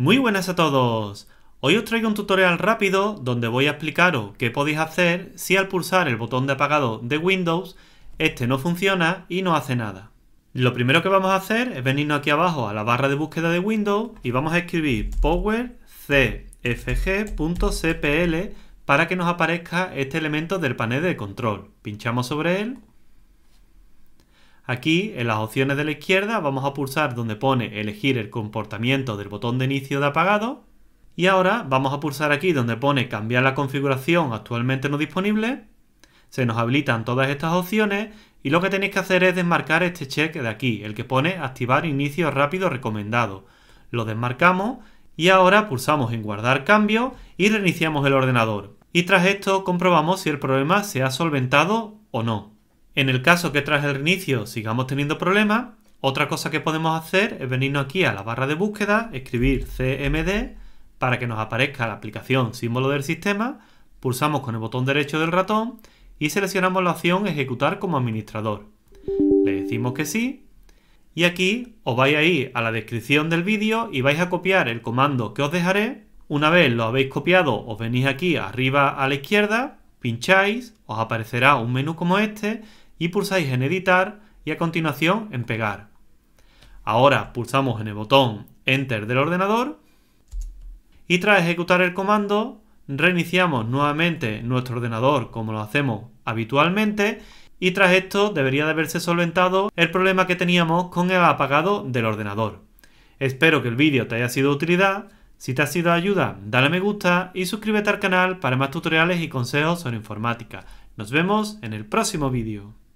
Muy buenas a todos. Hoy os traigo un tutorial rápido donde voy a explicaros qué podéis hacer si al pulsar el botón de apagado de Windows este no funciona y no hace nada. Lo primero que vamos a hacer es venirnos aquí abajo a la barra de búsqueda de Windows y vamos a escribir powercfg.cpl para que nos aparezca este elemento del panel de control. Pinchamos sobre él Aquí, en las opciones de la izquierda, vamos a pulsar donde pone elegir el comportamiento del botón de inicio de apagado. Y ahora vamos a pulsar aquí donde pone cambiar la configuración actualmente no disponible. Se nos habilitan todas estas opciones y lo que tenéis que hacer es desmarcar este check de aquí, el que pone activar inicio rápido recomendado. Lo desmarcamos y ahora pulsamos en guardar cambio y reiniciamos el ordenador. Y tras esto comprobamos si el problema se ha solventado o no. En el caso que tras el reinicio sigamos teniendo problemas, otra cosa que podemos hacer es venirnos aquí a la barra de búsqueda, escribir CMD para que nos aparezca la aplicación símbolo del sistema, pulsamos con el botón derecho del ratón y seleccionamos la opción Ejecutar como administrador. Le decimos que sí y aquí os vais a ir a la descripción del vídeo y vais a copiar el comando que os dejaré. Una vez lo habéis copiado, os venís aquí arriba a la izquierda, pincháis, os aparecerá un menú como este y pulsáis en editar y a continuación en pegar. Ahora pulsamos en el botón Enter del ordenador y tras ejecutar el comando reiniciamos nuevamente nuestro ordenador como lo hacemos habitualmente y tras esto debería de haberse solventado el problema que teníamos con el apagado del ordenador. Espero que el vídeo te haya sido de utilidad, si te ha sido de ayuda dale me gusta y suscríbete al canal para más tutoriales y consejos sobre informática. Nos vemos en el próximo vídeo.